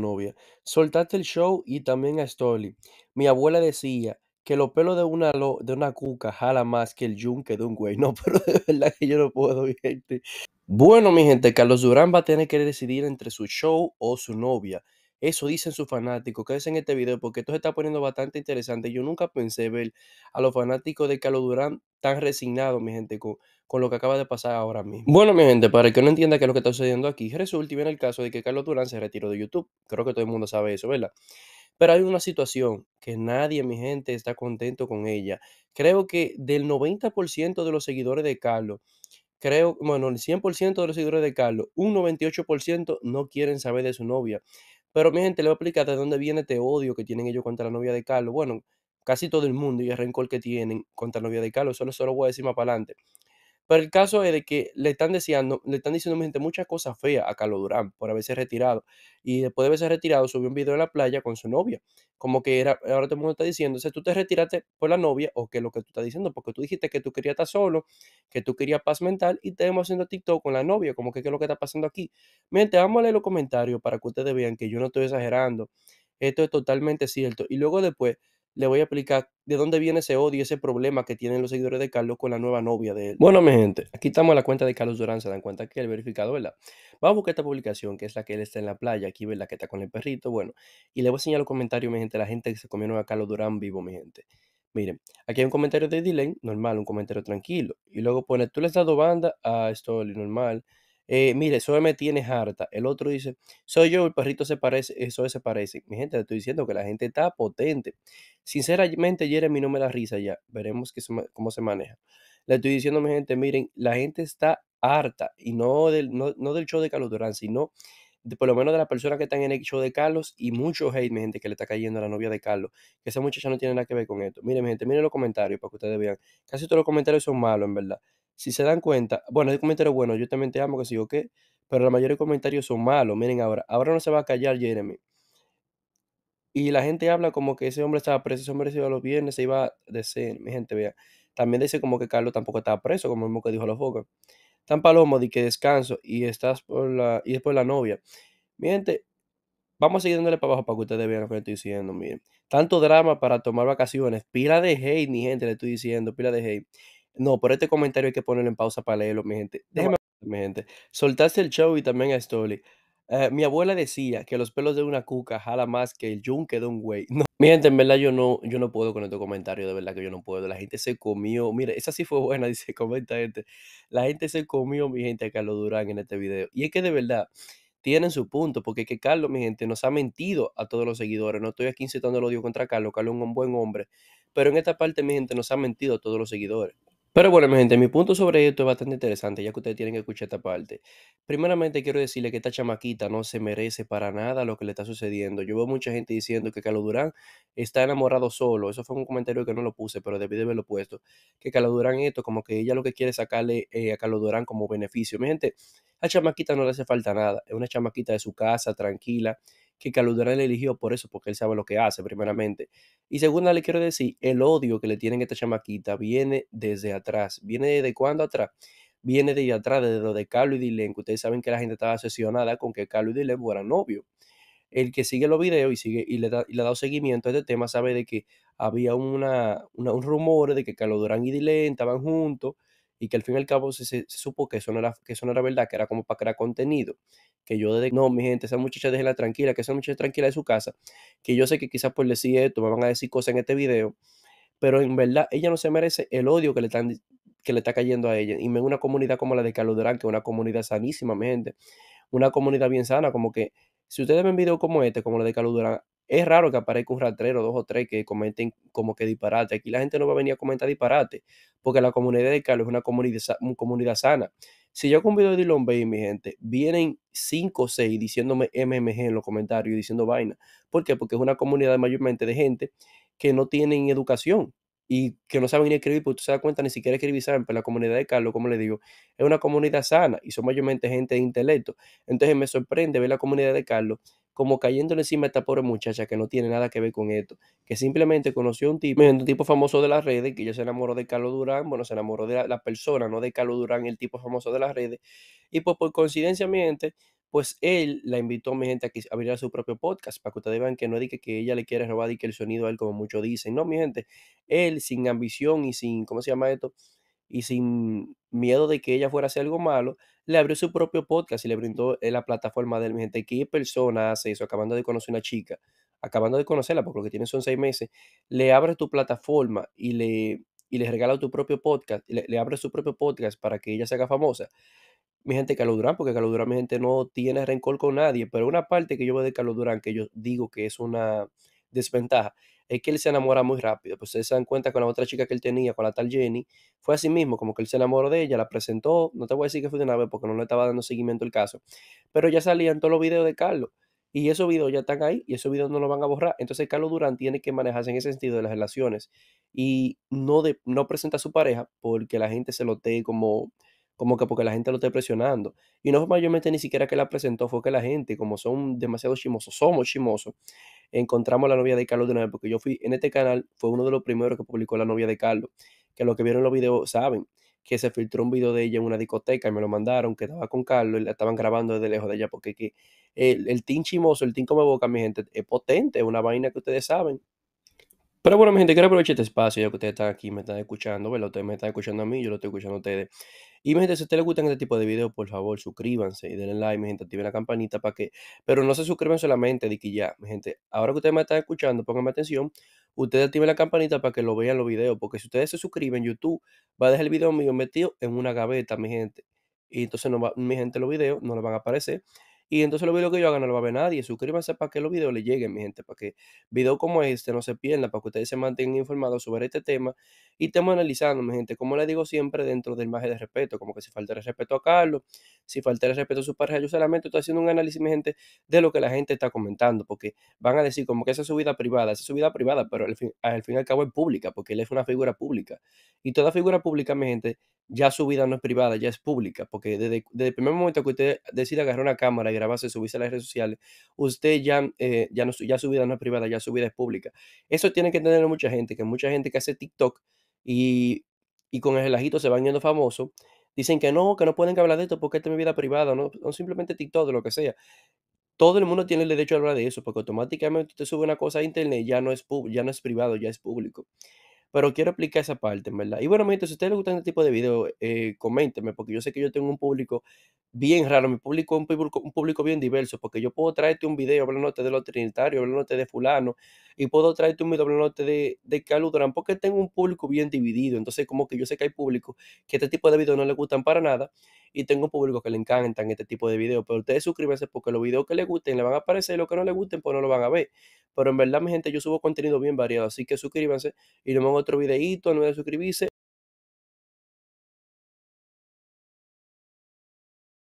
novia. Soltaste el show y también a Story. Mi abuela decía que los pelos de una, de una cuca jala más que el yunque de un güey. No, pero de verdad que yo no puedo, gente. Bueno, mi gente, Carlos Durán va a tener que decidir entre su show o su novia. Eso dicen sus fanáticos. Quédense en este video porque esto se está poniendo bastante interesante. Yo nunca pensé ver a los fanáticos de Carlos Durán tan resignados, mi gente, con, con, lo que acaba de pasar ahora mismo. Bueno, mi gente, para que no entienda qué es lo que está sucediendo aquí, resulta y el caso de que Carlos Durán se retiró de YouTube. Creo que todo el mundo sabe eso, ¿verdad? Pero hay una situación que nadie, mi gente, está contento con ella. Creo que del 90% de los seguidores de Carlos, creo, bueno, el 100% de los seguidores de Carlos, un 98% no quieren saber de su novia. Pero mi gente le voy a explicar de dónde viene este odio que tienen ellos contra la novia de Carlos. Bueno, casi todo el mundo y el rencor que tienen contra la novia de Carlos. Solo lo voy a decir más para adelante. Pero el caso es de que le están diciendo, le están diciendo muchas cosas feas a Carlos Durán por haberse retirado. Y después de haberse retirado, subió un video en la playa con su novia. Como que era, ahora todo el mundo está diciendo, tú te retiraste por la novia o qué es lo que tú estás diciendo, porque tú dijiste que tú querías estar solo, que tú querías paz mental y te vemos haciendo TikTok con la novia, como que qué es lo que está pasando aquí. Miren, vamos a leer los comentarios para que ustedes vean que yo no estoy exagerando. Esto es totalmente cierto. Y luego después le voy a explicar de dónde viene ese odio, ese problema que tienen los seguidores de Carlos con la nueva novia de él. Bueno, mi gente, aquí estamos en la cuenta de Carlos Durán, se dan cuenta que el verificado, ¿verdad? Vamos a buscar esta publicación, que es la que él está en la playa, aquí, ¿verdad? Que está con el perrito, bueno. Y le voy a enseñar los comentarios, mi gente, la gente que se comió a Carlos Durán vivo, mi gente. Miren, aquí hay un comentario de Dylan, normal, un comentario tranquilo. Y luego pone, tú le has dado banda a esto, normal. Eh, mire, eso me tiene harta. El otro dice, soy yo, el perrito se parece, eso se parece. Mi gente, le estoy diciendo que la gente está potente. Sinceramente, Jeremy no me la risa ya. Veremos cómo se maneja. Le estoy diciendo mi gente, miren, la gente está harta y no del, no, del show de Carlos Durán, sino por lo menos de las personas que están en el show de Carlos y mucho hate, mi gente, que le está cayendo a la novia de Carlos. Que esa muchacha no tiene nada que ver con esto. Miren, mi gente, miren los comentarios para que ustedes vean. Casi todos los comentarios son malos, en verdad si se dan cuenta, bueno, hay comentarios bueno, yo también te amo, que sí o qué, pero la mayoría de comentarios son malos. Miren ahora, ahora no se va a callar Jeremy. Y la gente habla como que ese hombre estaba preso, ese hombre se iba los viernes, se iba a decir Mi gente, vea. También dice como que Carlos tampoco estaba preso, como el mismo que dijo a los Tan palomo de que descanso y estás por la, y después la novia. Mi gente, vamos a seguir dándole para abajo para que ustedes vean lo que estoy diciendo, miren. Tanto drama para tomar vacaciones, pila de hate, mi gente, le estoy diciendo, pila de hate. No, por este comentario hay que ponerlo en pausa para leerlo, mi gente. Déjeme, mi gente. Soltaste el show y también a Stoli. Eh, mi abuela decía que los pelos de una cuca jala más que el yunque de un güey. No. Mi gente, en verdad yo no, yo no puedo con este comentario, de verdad que yo no puedo. La gente se comió, mira, esa sí fue buena, dice, comenta gente. La gente se comió, mi gente, a Carlos Durán en este video. Y es que de verdad, tienen su punto, porque que Carlos, mi gente, nos ha mentido a todos los seguidores. No estoy aquí incitando el odio contra Carlos, Carlos es un buen hombre, pero en esta parte, mi gente, nos ha mentido a todos los seguidores. Pero bueno, mi gente, mi punto sobre esto es bastante interesante, ya que ustedes tienen que escuchar esta parte. Primeramente, quiero decirle que esta chamaquita no se merece para nada lo que le está sucediendo. Yo veo mucha gente diciendo que Carlos Durán está enamorado solo. Eso fue un comentario que no lo puse, pero debí de haberlo puesto. Que Carlos Durán esto, como que ella lo que quiere sacarle eh, a Carlos Durán como beneficio. Mi gente, a chamaquita no le hace falta nada. Es una chamaquita de su casa, tranquila que Durán le eligió por eso, porque él sabe lo que hace, primeramente. Y segunda, le quiero decir, el odio que le tienen a esta chamaquita viene desde atrás. ¿Viene desde cuándo atrás? Viene desde atrás, desde lo de Carlos y Dylan, que ustedes saben que la gente estaba obsesionada con que Carlos y Dylan fueran novios. El que sigue los videos y, sigue, y le, ha dado seguimiento a este tema sabe de que había una, un rumor de que Carlos Durán y Dylan estaban juntos y que al fin y al cabo se, supo que eso, no era, que verdad, que era como para crear contenido, que yo desde, no, mi gente, esa muchacha déjela tranquila, que esa muchacha tranquila de su casa, que yo sé que quizás por decir esto me van a decir cosas en este video, pero en verdad ella no se merece el odio que le están que le está cayendo a ella, y en una comunidad como la de Carlos Durán, que es una comunidad sanísima, mi gente, una comunidad bien sana, como que si ustedes ven videos como este, como la de Carlos Durán, es raro que aparezca un ratero, dos o tres, que comenten como que disparate. Aquí la gente no va a venir a comentar disparate, porque la comunidad de Carlos es una comunidad, comunidad sana. Si yo convido un video de Bay, mi gente, vienen cinco o seis diciéndome MMG en los comentarios, diciendo vaina. ¿Por qué? Porque es una comunidad mayormente de gente que no tienen educación y que no saben ni escribir, porque tú se das cuenta, ni siquiera escribir saben, pero la comunidad de Carlos, como le digo, es una comunidad sana y son mayormente gente de intelecto. Entonces me sorprende ver la comunidad de Carlos como cayéndole encima a esta pobre muchacha que no tiene nada que ver con esto, que simplemente conoció a un tipo, un tipo famoso de las redes, que ella se enamoró de Carlos Durán, bueno, se enamoró de la, persona, no de Carlos Durán, el tipo famoso de las redes, y pues por coincidencia, mi gente, pues él la invitó mi gente a que su propio podcast para que ustedes vean que no diga que ella le quiere robar y que el sonido a él como muchos dicen. No, mi gente, él sin ambición y sin, ¿cómo se llama esto? y sin miedo de que ella fuera a hacer algo malo, le abrió su propio podcast y le brindó eh, la plataforma de mi gente. ¿Qué persona hace eso? Acabando de conocer una chica, acabando de conocerla, porque lo que tiene son seis meses, le abre tu plataforma y le, y le regala tu propio podcast, le, abre su propio podcast para que ella se haga famosa. Mi gente, Carlos Durán, porque Carlos Durán, mi gente, no tiene rencor con nadie, pero una parte que yo veo de Carlos Durán, que yo digo que es una desventaja es que él se enamora muy rápido. Pues se dan cuenta con la otra chica que él tenía, con la tal Jenny, fue así mismo, como que él se enamoró de ella, la presentó, no te voy a decir que fue de una vez porque no le estaba dando seguimiento el caso, pero ya salían todos los videos de Carlos. Y esos videos ya están ahí y esos videos no los van a borrar. Entonces Carlos Durán tiene que manejarse en ese sentido de las relaciones y no, de, no presenta a su pareja porque la gente se lo tee como, como que porque la gente lo está presionando. Y no fue mayormente ni siquiera que la presentó, fue que la gente, como son demasiado chimosos, somos chimosos, encontramos la novia de Carlos de una vez, porque yo fui en este canal, fue uno de los primeros que publicó la novia de Carlos, que los que vieron los videos saben que se filtró un video de ella en una discoteca y me lo mandaron, que estaba con Carlos y la estaban grabando desde lejos de ella, porque que el, el team chimoso, el team como boca, mi gente, es potente, es una vaina que ustedes saben. Pero bueno, mi gente, quiero aprovechar este espacio, ya que ustedes están aquí, me están escuchando, Ustedes me están escuchando a mí, yo lo estoy escuchando a ustedes. Y mi gente, si a ustedes les gustan este tipo de videos, por favor, suscríbanse y denle like, mi gente, activen la campanita para que. Pero no se suscriban solamente de que ya, mi gente, ahora que ustedes me están escuchando, pónganme atención. Ustedes activen la campanita para que lo vean los videos. Porque si ustedes se suscriben, YouTube va a dejar el video mío metido en una gaveta, mi gente. Y entonces, no va, mi gente, los videos no les van a aparecer. Y entonces los videos que yo haga no lo va a ver nadie. Suscríbanse para que los videos les lleguen, mi gente, para que videos como este no se pierdan, para que ustedes se mantengan informados sobre este tema y estemos analizando, mi gente, como les digo siempre, dentro del maje de respeto, como que si falta el respeto a Carlos, si faltar el respeto a su pareja. Yo solamente estoy haciendo un análisis, mi gente, de lo que la gente está comentando, porque van a decir como que esa es su vida privada, esa es su vida privada, pero al fin, al y al cabo es pública, porque él es una figura pública. Y toda figura pública, mi gente, ya su vida no es privada, ya es pública, porque desde, el primer momento que usted decide agarrar una cámara y grabarse, subirse a las redes sociales, usted ya, eh, ya, no, ya su vida no es privada, ya su vida es pública. Eso tiene que entender mucha gente, que mucha gente que hace TikTok y, con el relajito se van yendo famosos dicen que no, que no pueden hablar de esto porque esta es mi vida privada, no, simplemente TikTok, de lo que sea. Todo el mundo tiene el derecho a hablar de eso, porque automáticamente te sube una cosa a internet, ya no es, ya no es privado, ya es público. Pero quiero aplicar esa parte, ¿verdad? Y bueno, mi si a ustedes les gustan este tipo de videos, eh, porque yo sé que yo tengo un público bien raro, mi público es un público, bien diverso, porque yo puedo traerte un video hablándote de los trinitarios, hablándote de fulano, y puedo traerte un video hablándote de, de Caludran, porque tengo un público bien dividido, entonces como que yo sé que hay público que este tipo de videos no le gustan para nada, y tengo un público que le encantan este tipo de videos, pero ustedes suscríbanse porque los videos que les gusten le van a aparecer y los que no les gusten pues no lo van a ver, pero en verdad, mi gente, yo subo contenido bien variado, así que suscríbanse y nos vemos en otro videito no de suscribirse